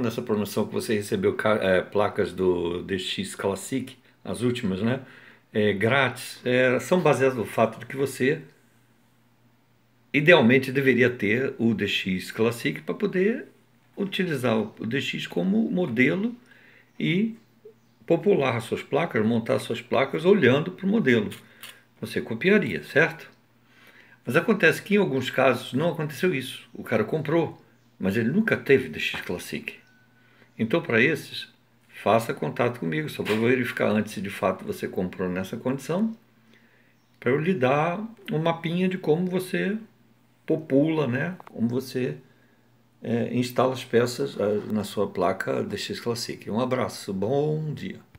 nessa promoção que você recebeu é, placas do DX Classic, as últimas, né? É, grátis, é, são baseadas no fato de que você idealmente deveria ter o DX Classic para poder utilizar o DX como modelo e popular suas placas, montar suas placas olhando para o modelo. Você copiaria, certo? Mas acontece que em alguns casos não aconteceu isso. O cara comprou, mas ele nunca teve DX Classic. Então, para esses, faça contato comigo, só para verificar antes se de fato você comprou nessa condição, para eu lhe dar um mapinha de como você popula, né? como você é, instala as peças eh, na sua placa DX Classic. Um abraço, bom dia.